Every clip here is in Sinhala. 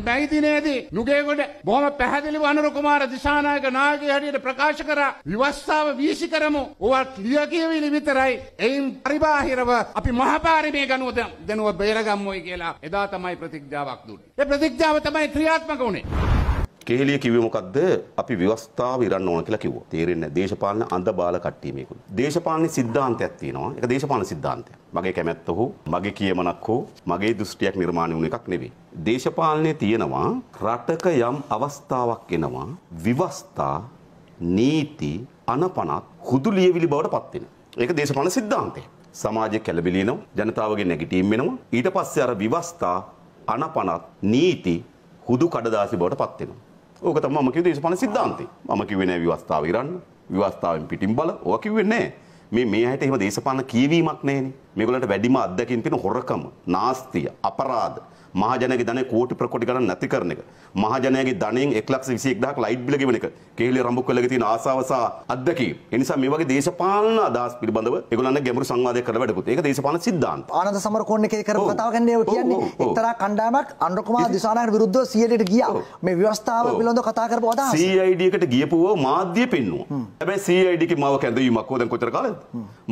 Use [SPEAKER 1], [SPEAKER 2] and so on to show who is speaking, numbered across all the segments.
[SPEAKER 1] බැයිතිනේදී නුගේකොට බොහොම පැහැදිලිව අනුර කුමාර දිසානායක නායකය හැටියට ප්‍රකාශ කරා විවස්ථාව වීසි කරමු. ඔවත් ලිය කියවිලි විතරයි. එයින් පරිබාහිරව අපි මහපාරිමේ ගනුව දෙනුව බේරගම්මොයි කියලා එදා තමයි ප්‍රතිඥාවක් දුන්නේ. ඒ ප්‍රතිඥාව තමයි ක්‍රියාත්මක වුණේ.
[SPEAKER 2] කේලිය කිව්වේ මොකද්ද? අපි ව්‍යවස්ථාව ඉරන්න ඕන කියලා කිව්වා. තේරෙන්නේ නැහැ. දේශපාලන අඳ බාල කට්ටිය මේකුත්. දේශපාලන සිද්ධාන්තයක් තියෙනවා. ඒක දේශපාලන සිද්ධාන්තයක්. මගේ කැමැත්ත හෝ මගේ කියමනක් හෝ මගේ දෘෂ්ටියක් නිර්මාණය වුණ එකක් නෙවෙයි. දේශපාලනයේ තියෙනවා රටක යම් අවස්ථාවක් එනවා විවස්ථා නීති අනපනත් හුදු ලියවිලි බවට පත් වෙන. ඒක දේශපාලන සිද්ධාන්තය. සමාජය කැළඹිලිනවා, ජනතාවගේ නැගිටීම් වෙනවා. ඊට පස්සේ අර විවස්ථා අනපනත් නීති හුදු කඩදාසි බවට පත් වෙනවා. ඕක තම මකිව දේශපාන සිද්ධාන්තේ මම කිවෙන විවස්ථාව ඉරන්න විවස්ථාවෙන් පිටින් බල ඕක කිවෙන්නේ මේ මේ අයට එහෙම දේශපාලන කියවීමක් නැහෙනේ මේගොල්ලන්ට වැඩිම අත්දැකීම් තියෙන හොරකම නාස්තිය අපරාධ මහජනගේ ධනය කෝටි ප්‍රකොටි ගණන් නැති කරන එක. මහජනයාගේ ධනයෙන් 121000ක් ලයිට් බිල ගෙවන එක. කේලි රඹු කළගේ තියෙන ආසාව සහ අත්දැකීම්. ඒ නිසා මේ වගේ දේශපාලන අදහස් පිළිබඳව ඒගොල්ලන්ගේ ගැඹුරු සංවාදයක් කරලා වැඩකුත්. ඒක දේශපාලන
[SPEAKER 3] සිද්ධාන්ත. ආනන්ද සමරකෝන් එකේ කරපු කතාව ගැන ඒව කියන්නේ එක්තරා කණ්ඩායමක් අනුරකුමාර දිසානායකට විරුද්ධව CID-ට ගියා. මේ ව්‍යවස්ථාව පිළිබඳව කතා කරපු අදහස.
[SPEAKER 2] CID එකට ගියපුව මාධ්‍ය පෙන්නුවා. හැබැයි CID එකේ මාව කැඳවීමක් ඕ දැන් කොච්චර කාලෙද?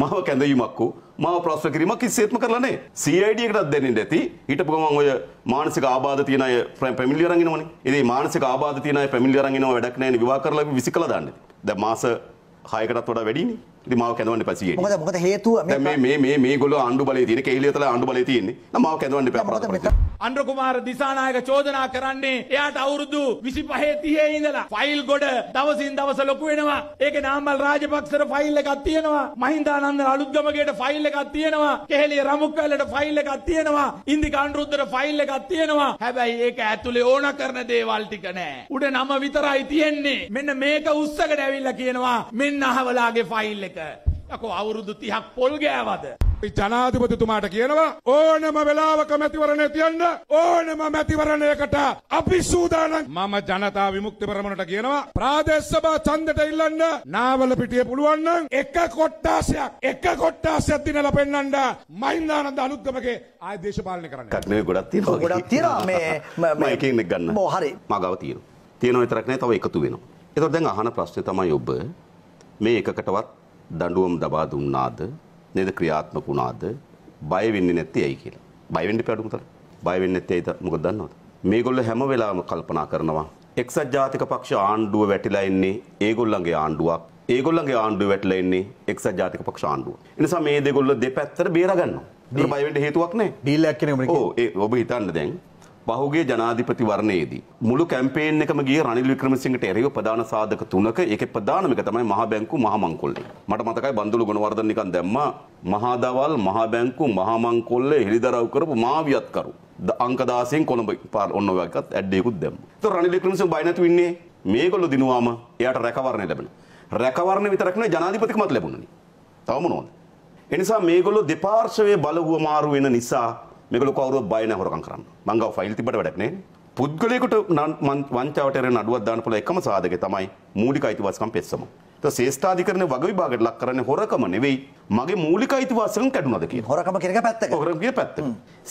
[SPEAKER 2] මාව කැඳවීමක් ඕ මාව ප්‍රශ්න කිරීමක් කිසිසේත්ම කරලා නැහැ. CID එකටත් දෙන්නේ නැති හිටපු ගමන් ඔය මානසික ආබාධ තියෙන අය ෆැමිලි අරන් එනවනේ. ඉතින් මානසික ආබාධ තියෙන අය ෆැමිලි අරන් එනවා වැඩක් නැහැ නේ විවාහ කරලා විසිකලා දාන්නේ. දැන් මාස 6කටත් වඩා වැඩිනේ. ඉතින් මාව කැඳවන්න එපා CID. මොකද මොකද හේතුව මේ මේ මේ මේගොල්ලෝ ආණ්ඩු බලයේ තියෙන කේලියතල ආණ්ඩු බලයේ තියෙන්නේ. නම් මාව කැඳවන්න එපා.
[SPEAKER 1] අන්ඩ්‍රකුමාර දිසානායක චෝදනා කරන්නේ එයාට අවුරුදු විසි පහේ තියේ ඉඳලා ෆයිල් ගොඩ දවසින් දවස ලොකු වෙනවා ඒක නාමල් රාජපක්ෂර ෆයිල් එකක් තියෙනවා මහින්දානන්ද අලුත්ගමගේට ෆයිල් එකක් තියෙනවා කෙහෙලිය රමුක්වැලට ෆයිල් එකක් තියෙනවා ඉන්දික අනුරුද්දට ෆයිල් එකක් තියෙනවා හැබැයි ඒක ඇතුලේ ඕන කරන දේවල් ටික නෑ උඩ නම විතරයි තියෙන්නේ මෙන්න මේක උස්සකට ඇවිල්ලා කියනවා මෙන්න අහවලාගේ ෆයිල් එක යකෝ අවුරුදු 30ක් පොල් ගෑවද ජනාධිපතිතුමාට කියනවා ඕනම වෙලාවක මැතිවරණය තියන්න ඕනම මැතිවරණයකට අපි සූදානම් මම ජනතා විමුක්ති පෙරමුණට කියනවා ප්‍රාදේශ සභා ඡන්දට ඉල්ලන්න නාවල පිටිය පුළුවන් නම් එක කොට්ටාසයක් එක කොට්ටාසයක් දිනලා පෙන්නන්න මහින්දානන්ද අනුද්ගමගේ ආය දේශපාලනය කරන්න.
[SPEAKER 2] එකක් නෙවෙයි ගොඩක් තියෙනවා. ගොඩක් තියෙනවා මේ මම එකකින් එක ගන්න. ඔව් හරි. මගව තියෙනවා. තියෙනවා විතරක් නෙවෙයි තව එකතු වෙනවා. ඒතකොට දැන් අහන ප්‍රශ්නේ තමයි ඔබ මේ එකකටවත් දඬුවම් දබා දුන්නාද නේද ක්‍රියාත්මක වුණාද බය වෙන්නේ නැත්තේ ඇයි කියලා. බය වෙන්න එපා අඩුම තරම්. බය වෙන්නේ නැත්තේ ඇයිද මොකද දන්නවද? මේගොල්ලෝ හැම වෙලාවෙම කල්පනා කරනවා එක්සත් ජාතික පක්ෂ ආණ්ඩුව වැටිලා ඉන්නේ ඒගොල්ලන්ගේ ආණ්ඩුවක්. ඒගොල්ලන්ගේ ආණ්ඩුව වැටිලා ඉන්නේ එක්සත් ජාතික පක්ෂ ආණ්ඩුව. ඒ නිසා මේ දෙගොල්ලෝ දෙපැත්තට බේරගන්නවා. ඒක බය වෙන්න හේතුවක් නැහැ. ඩීල් එකක් කෙනෙක් ඔබ හිතන්න දැන් පහුගේ ජනාධිපති වරණයේදී. මුළු කැම්පේන් එකම ගිය රනිල් වික්‍රමසිංහට එරෙහිව ප්‍රධාන සාධක තුනක ඒකේ ප්‍රධානම එක තමයි මහා බැංකු මහා මංකොල්ලේ. මට මතකයි බන්දුළු ගුණවර්ධන නිකන් දැම්මා මහා දවල් මහා බැංකු මහා මංකොල්ලේ හෙළිදරව් කරපු මාවියත්කරු. අංක 16න් කොළඹ පාර ඔන්න ඔය එකත් ඇඩ්ඩේකුත් දැම්මා. ඒතකොට රනිල් වික්‍රමසිංහ බය නැතු ඉන්නේ මේගොල්ලෝ දිනුවාම එයාට රැකවරණය ලැබෙන. රැකවරණය විතරක් නෙවෙයි ජනාධිපතිකමත් ලැබුණනේ. තව මොනවද? එනිසා මේගොල්ලෝ දෙපාර්ශවයේ බලහුවමාරු වෙන නිසා මේකල කවරුව බයන හොරකම් කරන්න මංගව ෆයිල් තිබට වැඩක්නේ පුද්ගලයකුට වංචාවටර අඩුවත් දාන පුල එකම සාධක තමයි මූලික අයිතිවාසකම් පෙස්සම. ශේෂ්ඨාධිකරණ වගවිභාගයට ලක් කරන්නේ හොරකම නෙවෙයි මගේ මූලික අයිතිවාසිකම් කැඩුනද කියලා. හොරකම කියන එක පැත්තක. හොරකම කියන පැත්ත.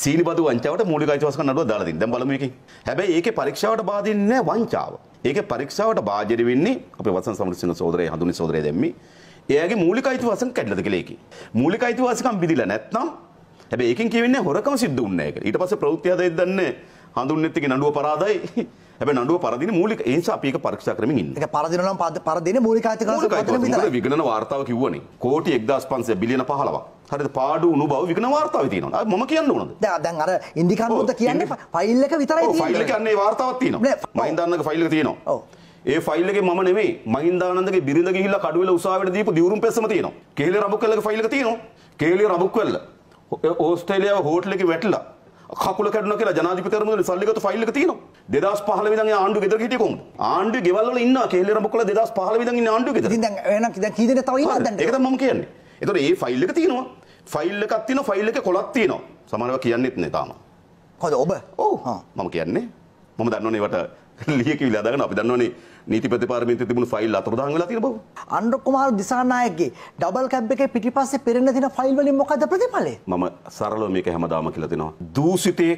[SPEAKER 2] සීනිබදු වංචාවට මූලික අයිතිවාසිකම් නඩුව දාලා දෙන්න. දැන් බලමු එකේ. හැබැයි ඒකේ පරීක්ෂාවට බාධින්නේ නැහැ වංචාව. ඒකේ පරීක්ෂාවට බාධිර වෙන්නේ අපේ වසන් සමරසිංහ සහෝදරයා හඳුනි සහෝදරයා දැම්මි. එයාගේ මූලික අයිතිවාසිකම් කැඩලද කියලා ඒකේ. මූලික අයිතිවාසිකම් බිඳිලා නැත්නම් හැබැයි ඒකෙන් කියවෙන්නේ හොරකම සිද්ධ වුණ නැහැ කියලා. ඊට පස්සේ ප්‍රවෘත්ති ආදයේ දන්නේ හඳුන්නෙත් එකේ නඩුව පරාදයි. හැබැයි නඩුව පරදින මූලික ඒ නිසා අපි ඒක පරීක්ෂා කරමින් ඉන්නේ.
[SPEAKER 3] ඒක පරදින නම් පරදින මූලික ආයතන පත්‍රෙම විතරයි.
[SPEAKER 2] විගණන වාර්තාව කිව්වනේ. කෝටි 1500 බිලියන 15ක්. හරිද පාඩු උණු බව විගණ වාර්තාවේ තියෙනවා. මම කියන්න ඕනද?
[SPEAKER 3] දැන් දැන් අර ඉන්දිකන් මුද්ද කියන්නේ ෆයිල් එක විතරයි තියෙන්නේ. ඔව් ෆයිල් එක යන්නේ
[SPEAKER 2] වාර්තාවක් තියෙනවා. මහින්දානන්දගේ ෆයිල් එක තියෙනවා. ඔව්. ඒ ෆයිල් එකේ මම නෙමෙයි මහින්දානන්දගේ බිරිඳ ගිහිල්ලා කඩුවෙල උසාවියට දීපු දියුරුම් පෙස්සම තියෙනවා. කේලේ රබුක්කල්ලගේ ෆයිල් එක තියෙනවා. කේලේ රබුක්කල්ලා ඕස්ටේලියාව හෝටලෙක වැටලා කකුල කැඩුණා කියලා ජනාධිපතිවරයාම සල්ලිගත ෆයිල් එක තියෙනවා 2015 ඉඳන් ආණ්ඩු ගෙදර හිටියේ කොහොමද ආණ්ඩු ගෙවල් වල ඉන්නවා කෙහෙලරඹ කොල 2015 ඉඳන් ඉන්නේ ආණ්ඩු ගෙදර ඉතින් දැන් එහෙනම් දැන් කී දෙනෙක් තව ඉන්නවද දැන් ඒක තමයි මම කියන්නේ ඒතකොට මේ ෆයිල් එක තියෙනවා ෆයිල් එකක් තියෙනවා ෆයිල් එකේ කොලක් තියෙනවා සමහරව කියන්නෙත් නෑ තාම කොහොමද ඔබ ඔව් මම කියන්නේ මම දන්නවනේ වට ලියකිවිලා දාගෙන අපි දන්නවනේ නීති ප්‍රතිපාර්ලිමේන්තුවේ තිබුණු ෆයිල් අතුරුදහන් වෙලා
[SPEAKER 3] තියෙන බව. අනුර කුමාර දිසානායකගේ ඩබල් කැබ් එකේ පිටිපස්සේ පෙරෙන තියෙන ෆයිල් වලින් මොකද ප්‍රතිඵලය?
[SPEAKER 2] මම සරලව මේක හැමදාම කියලා දෙනවා. දූෂිතේ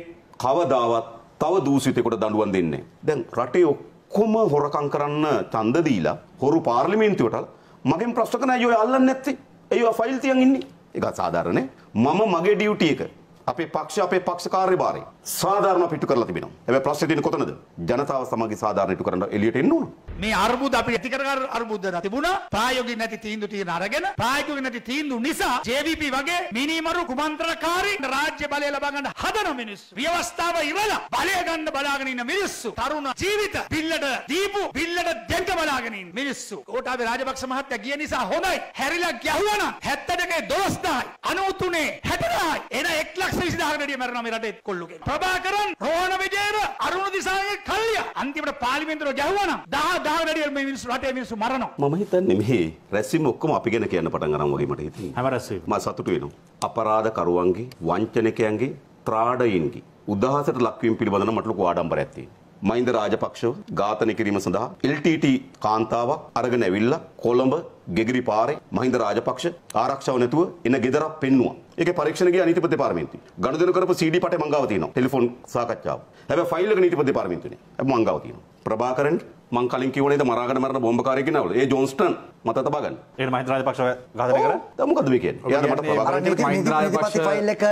[SPEAKER 2] කවදාවත් තව දූෂිතෙකුට දඬුවම් දෙන්නේ දැන් රටේ ඔක්කොම හොරකම් කරන්න ඡන්ද දීලා හොරු පාර්ලිමේන්තුවට මගෙන් ප්‍රශ්න කරන අයියෝ අල්ලන්නේ නැත්තේ. අයියෝ ෆයිල් තියන් ඉන්නේ. ඒක සාධාරණේ. මම මගේ ඩියුටි එක අපේ පක්ෂ අපේ පක්ෂ කාර්යභාරය සාධාරණ පිටු කරලා තිබෙනවා. හැබැයි ප්‍රශ්නේ තියෙන්නේ කොතනද? ජනතාව සමග සාධාරණ පිටු කරන්න එළියට එන්න ඕන.
[SPEAKER 1] මේ අර්බුද අපි ඇති කරගන්න අර්බුද තිබුණා. ප්‍රායෝගික නැති තීන්දුව තියෙන අරගෙන ප්‍රායෝගික නැති තීන්දුව නිසා JVP වගේ මිනිමරු කුමන්ත්‍රකාරී රාජ්‍ය බලය ලබා ගන්න හදන මිනිස්සු. ව්‍යවස්ථාව ඉවලා බලය ගන්න බලාගෙන ඉන්න මිනිස්සු. තරුණ ජීවිත බිල්ලට දීපු බිල්ලට දෙන්න බලාගෙන ඉන්න මිනිස්සු. කොටාවේ රාජපක්ෂ මහත්තයා ගිය නිසා හොඳයි. හැරිලා ගැහුවා නම් 72 12000යි 93 60යි එන 1 ලක්ෂ 20000කට වැඩිය මැරෙනවා මේ රටේ කොල්ලෝ කෙනා. ප්‍රභාකරන්, රෝහණ විජේර, අරුණ දිසාගේ කල්ලිය. අන්තිමට පාර්ලිමේන්තුවට ගැහුවා නම් 10000කට වැඩිය මේ මිනිස්සු රටේ මිනිස්සු මරනවා.
[SPEAKER 2] මම හිතන්නේ මේ රැස්වීම ඔක්කොම අපි ගැන කියන්න පටන් ගන්නවා වගේ මට හිතෙනවා. හැම රැස්වීම මම සතුටු වෙනවා. අපරාධකරුවන්ගේ, වංචනිකයන්ගේ, ත්‍රාඩයින්ගේ උදහසට ලක්වීම පිළිබඳව මට ලොකු ආඩම්බරයක් තියෙනවා. මහින්ද රාජපක්ෂව ඝාතනය කිරීම සඳහා LTT කාන්තාවක් අරගෙන ඇවිල්ලා කොළඹ ගෙගිරි පාරේ මහින්ද රාජපක්ෂ ආරක්ෂාව නැතුව එන ගෙදරක් පෙන්නුවා. ඒකේ පරීක්ෂණ ගියා නීතිපති දෙපාර්තමේන්තුවේ. ගනුදෙනු කරපු CD පටේ මංගාව තියෙනවා. ටෙලිෆෝන් සාකච්ඡාව. හැබැයි ෆයිල් එක නීතිපති දෙපාර්තමේන්තුවේ. හැබැයි මංගාව තියෙනවා. ප්‍රභාකරන් මං කලින් කිවනේ මරාගට මරන බොම්භකාරය කියනවල ඒ ජෝන්ස්ටන් මත තබා ගන්න. ඒක මහින්ද රාජපක්ෂව ඝාතනය කරා. මොකද මේ කියන්නේ? එයාට මට තබා ගන්න කියලා මහින්ද රාජපක්ෂ ෆයිල්
[SPEAKER 3] එක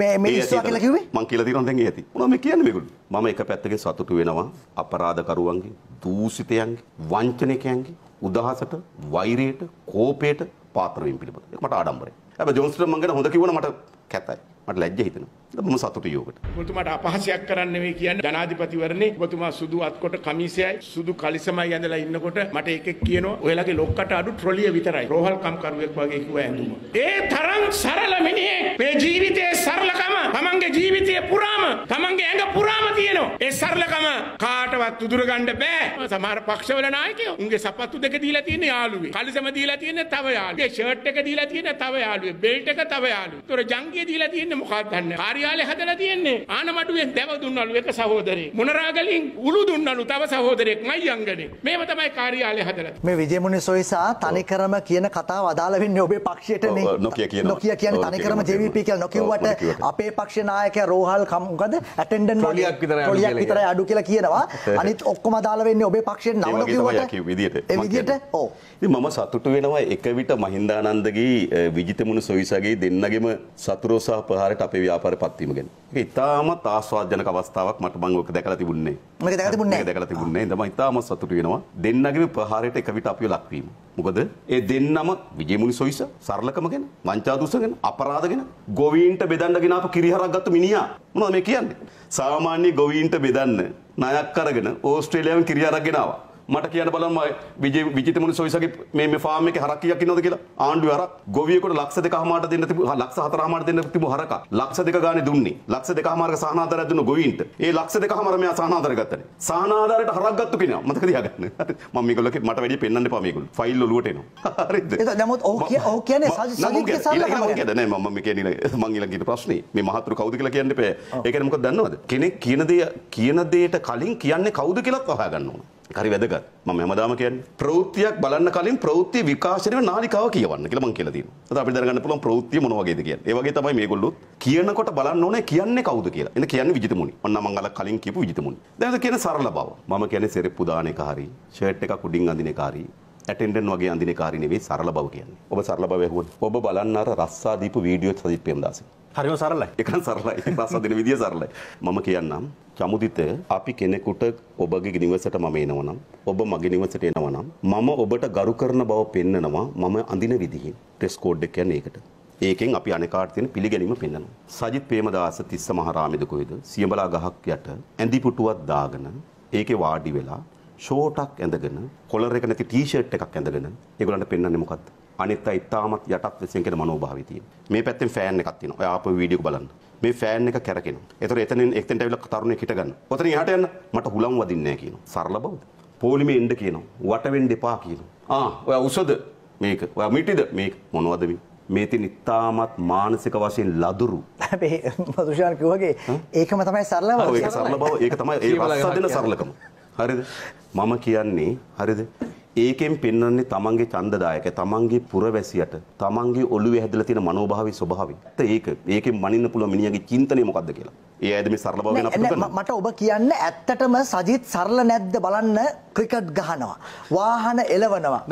[SPEAKER 3] මේ මේ ඉස්සුවා කියලා කිව්වේ?
[SPEAKER 2] මං කියලා තියෙනවා දැන් ඒ ඇති. මොනවා මේ කියන්නේ මේගොල්ලෝ? මම එක පැත්තකින් සතුටු වෙනවා අපරාධකරුවන්ගේ, දූෂිතයන්ගේ, වංචනිකයන්ගේ උදහසට, වෛරයට, කෝපයට පාත්‍ර වීම පිළිබඳ. ඒක මට ආඩම්බරයි. හැබැයි ජෝන්ස්ටන් මං ගැන හොඳ කිව්වොත් මට කැතයි. මට ලැජ්ජ හිතෙනවා. බොහොම සතුටුයි යෝගට.
[SPEAKER 1] ඔබතුමාට අපහාසයක් කරන්න නෙවෙයි කියන්නේ ජනාධිපතිවරණේ ඔබතුමා සුදු අත්කොට කමිසයයි සුදු කලිසමයි ඇඳලා ඉන්නකොට මට එකෙක් කියනවා ඔයාලගේ ලොක්කට අඩු ට්‍රොලිය විතරයි. රෝහල් කම්කරුවෙක් වගේ කිව්වා ඇඳුම. ඒ තරම් සරල මිනිහෙක් මේ ජීවිතයේ සරලකම තමන්ගේ ජීවිතයේ පුරාම තමන්ගේ ඇඟ පුරාම තියෙනවා. ඒ සරලකම කාටවත් උදුර ගන්න බෑ. සමහර පක්ෂවල නායකයෝ උන්ගේ සපත්තු දෙක දීලා තියෙන යාළුවේ. කලිසම දීලා තියෙන තව යාළුවේ. ෂර්ට් එක දීලා තියෙන තව යාළුවේ. බෙල්ට් එක තව යාළුවේ. ඒතොර ජංගිය දීලා තියෙන්නේ මොකක්ද දන්නේ. කාර්ය ගාලේ හදලා තියෙන්නේ. ආනමඩුවෙන් දැව දුන්නලු එක සහෝදරේ. මොනරාගලින් උළු දුන්නලු තව සහෝදරෙක් මයිංගනේ. මේව තමයි කාර්යාලය හදලා.
[SPEAKER 3] මේ විජේමුනි සොයිසා තනිකරම කියන කතාව අදාළ වෙන්නේ ඔබේ පක්ෂයටනේ. නොකිය කියන නොකිය කියන්නේ තනිකරම JVP කියලා නොකියුවට අපේ පක්ෂ නායකයා රෝහල් කමුකද ඇටෙන්ඩන්ට් කොලියක් විතරයි කොලියක් විතරයි අඩු කියලා කියනවා. අනිත් ඔක්කොම අදාළ වෙන්නේ ඔබේ පක්ෂයෙන් නව නොකියුවට. ඒ විදිහට ඔව්. ඉතින්
[SPEAKER 2] මම සතුටු වෙනවා එක විට මහින්දානන්දගේ විජිතමුණු සොයිසාගේ දෙන්නගෙම සතුරෝ සහ ප්‍රහාරයට අපේ ව්‍යාපාරය පත් පත්වීම ගැන ඒක ඉතාමත් ආස්වාදජනක අවස්ථාවක් මට මම ඔක දැකලා තිබුණේ මම දැකලා තිබුණේ නැහැ දැකලා තිබුණේ නැහැ ඉතින් ඉතාමත් සතුටු වෙනවා දෙන්නගේම ප්‍රහාරයට එක විට අපිව ලක්වීම මොකද ඒ දෙන්නම විජේමුනි සොයිස සරලකම ගැන වංචාදුස ගැන අපරාධ ගැන ගොවීන්ට බෙදන්න ගෙනාපු කිරිහරක් ගත්ත මිනිහා මොනවද මේ කියන්නේ සාමාන්‍ය ගොවීන්ට බෙදන්න ණයක් අරගෙන ඕස්ට්‍රේලියාවෙන් කිරිහරක් ගෙනාවා මට කියන බලන්න විජේ විජිත මුනිසොයිසගේ මේ මේ ෆාම් එකේ හරක් කීයක් ඉන්නවද කියලා ආණ්ඩුවේ හරක් ගොවියෙකුට ලක්ෂ දෙකමාරට දෙන්න තිබු ලක්ෂ හතරමාරට දෙන්න තිබු හරක ලක්ෂ දෙක ගානේ දුන්නේ ලක්ෂ දෙකමාරක සහනාධාරය දුන්න ගොවීන්ට ඒ ලක්ෂ දෙකමාර මෙයා සහනාධාරය ගත්තනේ සහනාධාරයට හරක් ගත්තු කෙනා මතක තියාගන්න මම මේගොල්ලෝ මට වැඩි පෙන්වන්න එපා මේගොල්ලෝ ෆයිල් ඔලුවට එනවා හරිද
[SPEAKER 3] නමුත් ඔව් කිය ඔව් කියන්නේ සජිත්ගේ සාධක
[SPEAKER 2] නෑ මම මේ කියන්නේ මං ඊළඟට ප්‍රශ්නේ මේ මහතුරු කවුද කියලා කියන්න එපා ඒ කියන්නේ මොකද දන්නවද කෙනෙක් කියන දේ කියන දේට කලින් කියන්නේ කවුද කියලාත් අහගන්න ඕන හරි වැදගත් මම හැමදාම කියන්නේ ප්‍රවෘත්තියක් බලන්න කලින් ප්‍රවෘත්ති විකාශන වෙන නාලිකාව කියවන්න කියලා මම කියලා තියෙනවා. අද අපිට දැනගන්න පුළුවන් ප්‍රවෘත්ති මොන වගේද කියන්නේ. ඒ වගේ තමයි මේගොල්ලොත් කියනකොට බලන්න ඕනේ කියන්නේ කවුද කියලා. එන කියන්නේ විජිතමුනි. ඔන්න මම අර කලින් කියපු විජිතමුනි. දැන් ඒක කියන සරල බව. මම කියන්නේ සෙරෙප්පු දාන එක හරි, ෂර්ට් එකක් උඩින් අඳින එක හරි, ඇටෙන්ඩන් වගේ අඳින එක හරි නෙවෙයි සරල බව කියන්නේ. ඔබ සරල බව ඇහුවොත් ඔබ බලන්න අර රස්සා දීපු වීඩියෝ සජිත් ප්‍රේමදාසගේ. හරිම සරලයි එකන සරලයි ප්‍රසාධන විදිිය සරලයි මම කියන්නම් චමුදිත අපි කෙනෙකුට ඔබගේ නිවසට මම එනවනම් ඔබ මගේ නිවසට එනවනම් මම ඔබට ගරු කරන බව පෙන්නනවා මම අඳින විදිහින් ටෙස් කෝඩ් එක කියන්නේ ඒකට ඒකෙන් අපි අනකාට තියෙන පිළිගැනීම පෙන්වනවා. සජිත් ප්‍රේමදාස තිස්ස මහරාමෙදකුවේද සියඹලා ගහක් යට ඇඳි පුටුවක් දාගෙන ඒකේ වාඩි වෙලා ෂෝටක් ඇඳගෙන කොලර් එක නැති ටී ෂර්ට් එකක් ඇඳගෙන ඒගොල්ලන්ට පෙන්වන්නේ මොකද්ද? අනෙක් අය ඉතාමත් යටත් වෙසින් කෙන මනෝභාවය තියෙනවා. මේ පැත්තෙන් ෆෑන් එකක් තියෙනවා. ඔයා ආපහු වීඩියෝ බලන්න. මේ ෆෑන් එක කැරකෙනවා. ඒතර එතනින් එක්තෙන්ට ඇවිල්ලා තරුණෙක් හිට ගන්න. ඔතන එහාට යන්න මට හුලම් වදින්නේ නැහැ කියනවා. සරල බවද? පොලිමේ එන්න කියනවා. වට වෙන්න එපා කියනවා. ආ ඔයා උසද? මේක. ඔයා මිටිද? මේක. මොනවද මේ? මේ තින් ඉතාමත් මානසික වශයෙන් ලදුරු
[SPEAKER 3] මදුෂාන් කිව්වගේ ඒකම තමයි සරලම ඒක සරල බව ඒක තමයි ඒ රස දෙන
[SPEAKER 2] සරලකම හරිද මම කියන්නේ හරිද ඒකෙන් පෙන්වන්නේ තමන්ගේ ඡන්දදායක තමන්ගේ පුරවැසියට තමන්ගේ ඔළුවේ හැදලා තියෙන මනෝභාවයේ ස්වභාවය. ඒක ඒකෙන් මනින්න පුළුවන් මිනිහාගේ චින්තනය මොකද්ද කියලා. ඒ ඇයිද මේ සරල බව වෙනස් කරන්නේ?
[SPEAKER 3] මට ඔබ කියන්න ඇත්තටම සජිත් සරල නැද්ද බලන්න ක්‍රිකට් ගහනවා. වාහන එලවනවා.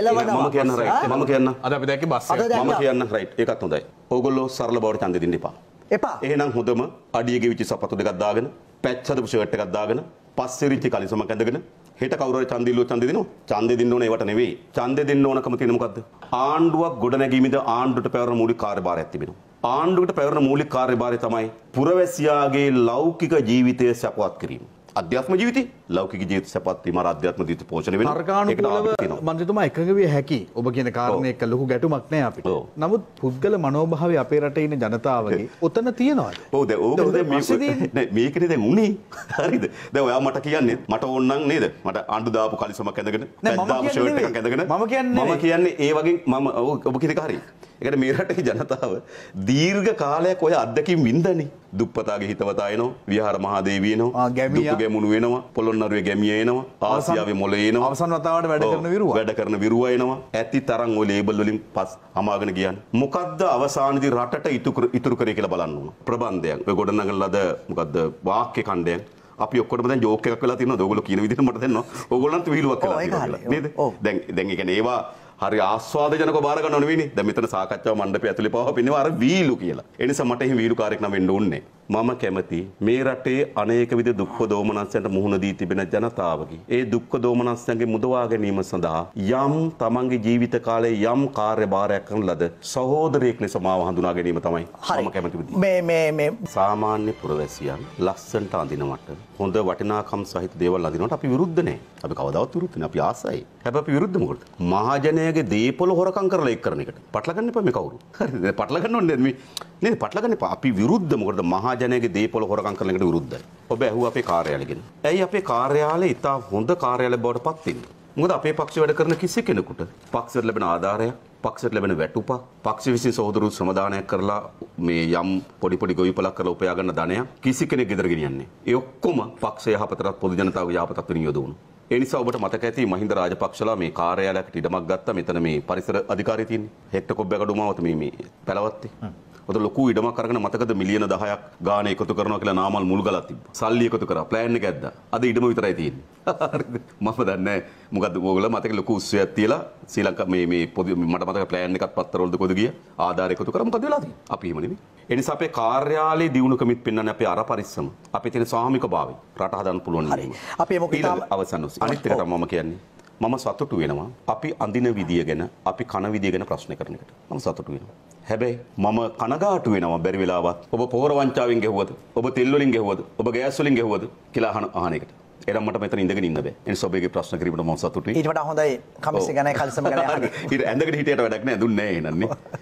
[SPEAKER 3] එලවනවා.
[SPEAKER 2] මම කියන්න රයිට්. මම කියන්න. අද අපි දැක්කේ බස් එක. මම කියන්න රයිට්. ඒකත් හොඳයි. ඕගොල්ලෝ සරල බවට ඡන්දෙ දෙන්න එපා. එපා. එහෙනම් හොඳම අඩිය ගෙවිච්ච සපතු දෙකක් දාගෙන, පැච් හදපු ෂර්ට් එකක් දාගෙන, පස්සේ රිච්ච කලිසමක් ඇඳගෙන හෙට කවුරු හරි ඡන්දිල්ලුව ඡන්දෙ දෙනවා. ඡන්දෙ දෙන්න ඕනේ ඒවට නෙවෙයි. ඡන්දෙ දෙන්න ඕනකම තියෙන මොකද්ද? ආණ්ඩුවක් ගොඩනැගීමේද ආණ්ඩුවට පැවරෙන මූලික කාර්යභාරයක් තිබෙනවා. ආණ්ඩුවට පැවරෙන මූලික කාර්යභාරය තමයි පුරවැසියාගේ ලෞකික ජීවිතය සපවත් කිරීම. අධ්‍යාත්ම ජීවිතේ ලෞකික ජීවිත සැපත් වීම ආධ්‍යාත්ම ජීවිත පෝෂණය වෙන තර්කානුකූලව
[SPEAKER 3] මන්ත්‍රීතුමා එකඟ විය
[SPEAKER 2] හැකි. ඔබ කියන කාරණේ එක්ක ලොකු ගැටුමක් නෑ අපිට. නමුත් පුද්ගල මනෝභාවය අපේ රටේ ඉන්න ජනතාවගේ ඔතන තියෙනවාද? ඔව් දැන් ඕක දැන් මේක මේකනේ දැන් උනේ. හරිද? දැන් ඔයා මට කියන්නේ මට ඕන නම් නේද? මට ආණ්ඩු දාපු කලිසමක් ඇඳගෙන, පැද්දාපු ෂර්ට් එකක් ඇඳගෙන මම කියන්නේ මම කියන්නේ ඒ වගේ මම ඔබ කියන එක හරි. ඒකට මේ රටේ ජනතාව දීර්ඝ කාලයක් ඔය අත්දැකීම් වින්දනේ. දුප්පතාගේ හිතවතා එනවා, විහාර මහදේවියනවා, ගැමුණු වෙනවා, පොළොන් පොළොන්නරුවේ ගැමිය එනවා ආසියාවේ මොළ එනවා අවසන් වතාවට වැඩ කරන විරුව වැඩ කරන විරුව එනවා ඇති තරම් ওই ලේබල් වලින් පස් අමාගෙන කියන්නේ මොකද්ද අවසානයේදී රටට ඉතුරු කරේ කියලා බලන්න ඕන ප්‍රබන්ධයන් ඔය ගොඩනගන ලද මොකද්ද වාක්‍ය කණ්ඩයන් අපි ඔක්කොටම දැන් ජෝක් එකක් වෙලා තියෙනවා ඔයගොල්ලෝ කියන විදිහට මට දැනනවා ඔයගොල්ලන්ට විහිළුවක් කළා කියලා නේද දැන් දැන් ඒ කියන්නේ ඒවා හරි ආස්වාදජනක බාර ගන්න ඕනෙ වෙන්නේ දැන් මෙතන සාකච්ඡාව මණ්ඩපය ඇතුලේ පාව පින්නේ අර වීලු කියලා ඒ නිසා මට එහෙම වීලුකාරයෙක් නම් වෙන්න ඕනේ මම කැමති මේ රටේ අනේක විද දුක්ඛ දෝමනස්යන්ට මුහුණ දී තිබෙන ජනතාවගේ ඒ දුක්ඛ දෝමනස්යන්ගේ මුදවා ගැනීම සඳහා යම් තමන්ගේ ජීවිත කාලයේ යම් කාර්යභාරයක් කරන ලද සහෝදරයෙක් ලෙස මාව හඳුනා ගැනීම තමයි මම කැමති මේ මේ මේ සාමාන්‍ය පුරවැසියන් ලස්සනට අඳිනවට හොඳ වටිනාකම් සහිත දේවල් අඳිනවට අපි විරුද්ධ නැහැ. අපි කවදාවත් විරුද්ධ නැහැ. අපි ආසයි. හැබැයි විරුද්ධ මොකටද? මහජනයාගේ දීපොළ හොරකම් කරලා එක් කරන එකට. පටලගන්න එපා මේ කවුරු. හරිද? පටලගන්න ඕනේ මේ නේද පටලගන්න එපා. අපි විරුද්ධ මොකටද මහජනයාගේ දේපොළ හොරකම් කරන එකට විරුද්ධයි. ඔබ ඇහුව අපේ කාර්යාලෙකින්. ඇයි අපේ කාර්යාලය ඉතා හොඳ කාර්යාල බවට පත් වෙන්නේ? මොකද අපේ පක්ෂේ වැඩ කරන කිසි කෙනෙකුට පක්ෂයට ලැබෙන ආධාරය, පක්ෂයට ලැබෙන වැටුප, පක්ෂ විසින් සහෝදරු ශ්‍රමදානයක් කරලා මේ යම් පොඩි පොඩි ගොවිපලක් කරලා උපයා ගන්න ධනය කිසි කෙනෙක් ගෙදර ගෙනියන්නේ. ඒ ඔක්කොම පක්ෂය යහපතට පොදු ජනතාවගේ යහපතට නියෝදවුණු. ඒ නිසා ඔබට මතක ඇති මහින්ද රාජපක්ෂලා මේ කාර්යාලයකට ඉඩමක් ගත්තා. මෙතන මේ පරිසර අධිකාරිය තියෙන්නේ. හෙක්ටර් කොබ්බැගඩුමාවත මේ මේ පැලවත්තේ. ඔත ලොකු ඉඩමක් අරගෙන මතකද මිලියන 10ක් ගාණ එකතු කරනවා කියලා නාමල් මුල් ගලක් තිබ්බා. සල්ලි එකතු කරා. ප්ලෑන් එක ඇද්දා. අද ඉඩම විතරයි තියෙන්නේ. හරිද? මම දන්නේ මොකද ඕගොල්ලෝ මතක ලොකු උස්සයක් තියලා ශ්‍රී ලංකා මේ මේ පොදු මට මතක ප්ලෑන් එකක් පත්තරවලද කොද ගිය ආධාර එකතු කරා මොකද වෙලා තියෙන්නේ? අපි එහෙම නෙමෙයි. ඒ නිසා අපේ කාර්යාලයේ දියුණුකමිත් පෙන්වන්නේ අපේ අර පරිස්සම. අපි තියෙන සාමිකභාවය රට හදන්න පුළුවන් නේද? අපි මොකද අවසන් උස්. අනිත් එක තමයි මම කියන්නේ. මම සතුටු වෙනවා අපි අඳින විදිය ගැන අපි කන විදිය ගැන ප්‍රශ්න කරන එකට මම සතුටු වෙනවා හැබැයි මම කනගාටු වෙනවා බැරි වෙලාවත් ඔබ පොහොර වංචාවෙන් ගෙවුවද ඔබ තෙල් වලින් ගෙවුවද ඔබ ගෑස් වලින් ගෙවුවද කියලා අහන අහන එකට එනම් මට මෙතන ඉඳගෙන ඉන්න බෑ ඒ නිසා ඔබගේ ප්‍රශ්න කිරීමට මම සතුටුයි ඊට වඩා
[SPEAKER 3] හොඳයි කමිස ගැන කල්සම ගැන අහන්න
[SPEAKER 2] ඊට ඇඳගෙන හිටියට වැඩක් නෑ දුන්නේ නෑ නන්නේ